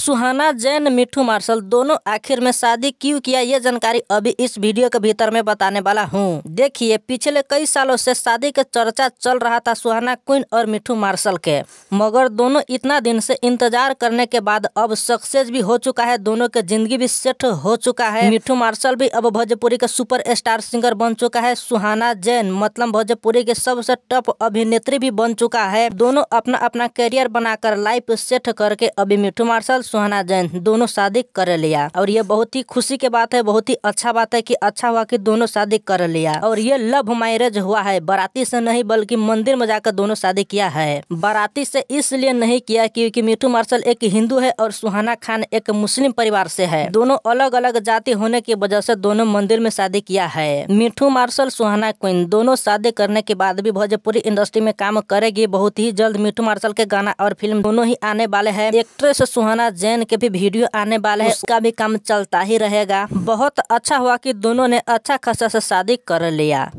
सुहाना जैन मिठू martial दोनों आखिर में शादी क्यों किया ये जानकारी अभी इस वीडियो के भीतर में बताने वाला हूँ देखिए पिछले कई सालों से शादी का चर्चा चल रहा था सुहाना क्वीन और मिठू मार्शल के मगर दोनों इतना दिन से इंतजार करने के बाद अब सक्सेस भी हो चुका है दोनों के जिंदगी भी सेट हो चुका है मिठू मार्शल भी अब भोजपुरी का सुपर स्टार सिंगर बन चुका है सुहाना जैन मतलब भोजपुरी के सबसे टॉप अभिनेत्री भी बन चुका है दोनों अपना अपना करियर बनाकर लाइफ सेट करके अभी मिठू मार्शल कमल सुहाना जैन दोनों शादी कर लिया और ये बहुत ही खुशी की बात है बहुत ही अच्छा बात है की अच्छा हुआ की दोनों शादी कर लिया और ये लव मैरिज हुआ है बाराती से नहीं बल्कि मंदिर में जाकर दोनों शादी किया है बाराती से इसलिए नहीं किया क्योंकि मिठू मार्शल एक हिंदू है और सुहाना खान एक मुस्लिम परिवार से है दोनों अलग अलग जाति होने की वजह से दोनों मंदिर में शादी किया है मिठू मार्शल सुहाना क्वीन दोनों शादी करने के बाद भी भोजपुरी इंडस्ट्री में काम करेगी बहुत ही जल्द मिठू मार्शल के गाना और फिल्म दोनों ही आने वाले है एक्ट्रेस सुहाना जैन के भी वीडियो आने वाले हैं उसका भी काम चलता ही रहेगा बहुत अच्छा हुआ कि दोनों ने अच्छा खासा से शादी कर लिया